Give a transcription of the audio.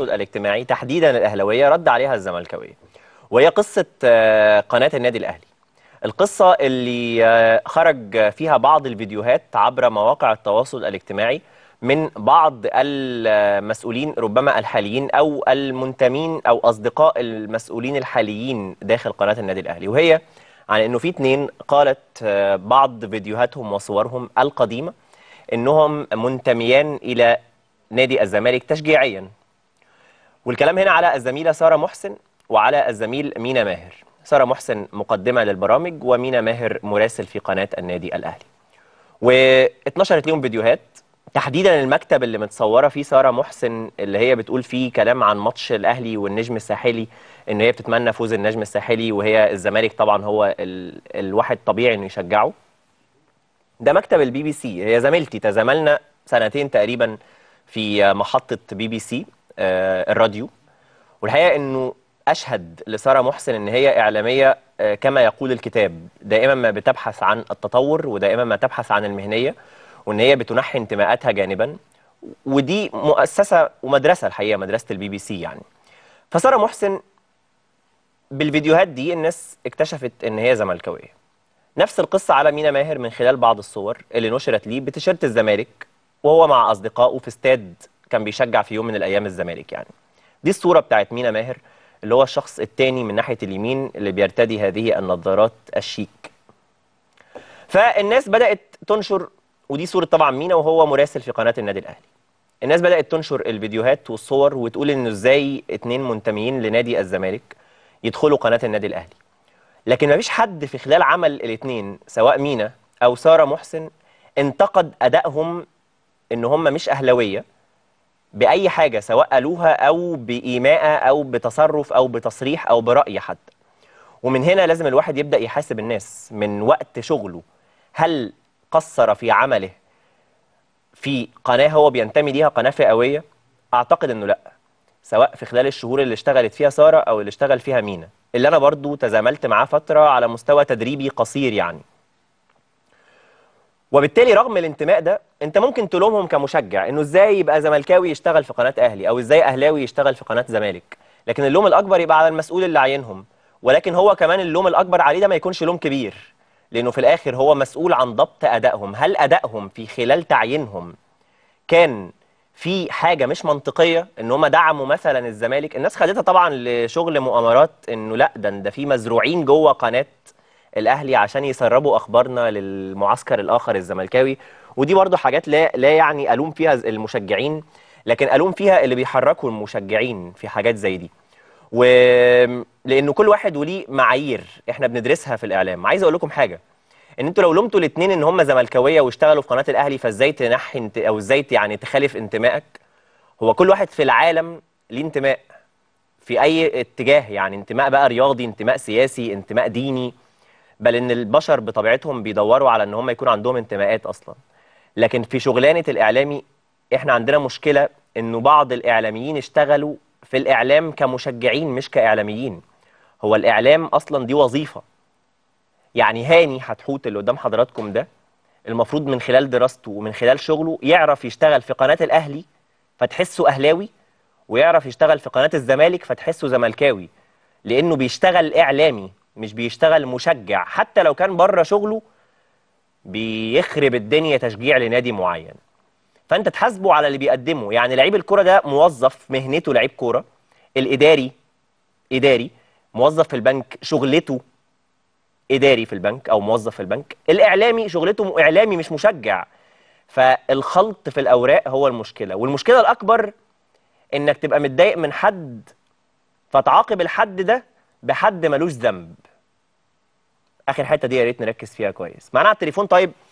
التواصل الاجتماعي تحديدا الاهلاويه رد عليها الزملكاويه وهي قصه آه، قناه النادي الاهلي القصه اللي آه، خرج فيها بعض الفيديوهات عبر مواقع التواصل الاجتماعي من بعض المسؤولين ربما الحاليين او المنتمين او اصدقاء المسؤولين الحاليين داخل قناه النادي الاهلي وهي عن انه في اتنين قالت آه، بعض فيديوهاتهم وصورهم القديمه انهم منتميان الى نادي الزمالك تشجيعيا والكلام هنا على الزميله ساره محسن وعلى الزميل مينا ماهر ساره محسن مقدمه للبرامج ومينا ماهر مراسل في قناه النادي الاهلي واتنشرت ليهم فيديوهات تحديدا المكتب اللي متصوره فيه ساره محسن اللي هي بتقول فيه كلام عن ماتش الاهلي والنجم الساحلي ان هي بتتمنى فوز النجم الساحلي وهي الزمالك طبعا هو ال... الواحد طبيعي انه يشجعه ده مكتب البي بي سي هي زميلتي تزاملنا سنتين تقريبا في محطه بي بي سي آه، الراديو والحقيقه انه اشهد لساره محسن ان هي اعلاميه آه، كما يقول الكتاب دائما ما بتبحث عن التطور ودائما ما تبحث عن المهنيه وان هي بتنحي انتماءاتها جانبا ودي مؤسسه ومدرسه الحقيقه مدرسه البي بي سي يعني فساره محسن بالفيديوهات دي الناس اكتشفت ان هي زملكاويه نفس القصه على مينا ماهر من خلال بعض الصور اللي نشرت ليه بتيشيرت الزمالك وهو مع اصدقائه في استاد كان بيشجع في يوم من الايام الزمالك يعني دي الصوره بتاعت مينا ماهر اللي هو الشخص الثاني من ناحيه اليمين اللي بيرتدي هذه النظارات الشيك فالناس بدات تنشر ودي صوره طبعا مينا وهو مراسل في قناه النادي الاهلي الناس بدات تنشر الفيديوهات والصور وتقول انه ازاي اتنين منتميين لنادي الزمالك يدخلوا قناه النادي الاهلي لكن مفيش حد في خلال عمل الاثنين سواء مينا او ساره محسن انتقد ادائهم ان هم مش اهلاويه باي حاجه سواء قالوها او بايماءه او بتصرف او بتصريح او براي حتى ومن هنا لازم الواحد يبدا يحاسب الناس من وقت شغله هل قصر في عمله في قناه هو بينتمي ليها قناه فئويه اعتقد انه لا سواء في خلال الشهور اللي اشتغلت فيها ساره او اللي اشتغل فيها مينا اللي انا برضو تزاملت معاه فتره على مستوى تدريبي قصير يعني وبالتالي رغم الانتماء ده انت ممكن تلومهم كمشجع انه ازاي يبقى زملكاوي يشتغل في قناه اهلي او ازاي اهلاوي يشتغل في قناه زمالك لكن اللوم الاكبر يبقى على المسؤول اللي عينهم ولكن هو كمان اللوم الاكبر عليه ده ما يكونش لوم كبير لانه في الاخر هو مسؤول عن ضبط ادائهم هل ادائهم في خلال تعيينهم كان في حاجه مش منطقيه ان هم دعموا مثلا الزمالك الناس خدتها طبعا لشغل مؤامرات انه لا ده ده في مزروعين جوه قناه الاهلي عشان يسربوا اخبارنا للمعسكر الاخر الزملكاوي ودي برضو حاجات لا لا يعني الوم فيها المشجعين لكن الوم فيها اللي بيحركوا المشجعين في حاجات زي دي ولانه كل واحد وليه معايير احنا بندرسها في الاعلام عايز اقول لكم حاجه ان انتوا لو لومتوا الاثنين ان هم زملكاويه واشتغلوا في قناه الاهلي فازاي تنحي انت او ازاي يعني تخالف انتمائك هو كل واحد في العالم ليه انتماء في اي اتجاه يعني انتماء بقى رياضي انتماء سياسي انتماء ديني بل ان البشر بطبيعتهم بيدوروا على ان هم يكون عندهم انتماءات اصلا لكن في شغلانه الاعلامي احنا عندنا مشكله انه بعض الاعلاميين اشتغلوا في الاعلام كمشجعين مش كاعلاميين هو الاعلام اصلا دي وظيفه يعني هاني حتحوت اللي قدام حضراتكم ده المفروض من خلال دراسته ومن خلال شغله يعرف يشتغل في قناه الاهلي فتحسه اهلاوي ويعرف يشتغل في قناه الزمالك فتحسه زملكاوي لانه بيشتغل اعلامي مش بيشتغل مشجع حتى لو كان بره شغله بيخرب الدنيا تشجيع لنادي معين فانت تحاسبه على اللي بيقدمه يعني لعيب الكوره ده موظف مهنته لعيب كوره الاداري اداري موظف في البنك شغلته اداري في البنك او موظف في البنك الاعلامي شغلته اعلامي مش مشجع فالخلط في الاوراق هو المشكله والمشكله الاكبر انك تبقى متضايق من حد فتعاقب الحد ده بحد ملوش ذنب اخر حته دي يا ريت نركز فيها كويس معانا على التليفون طيب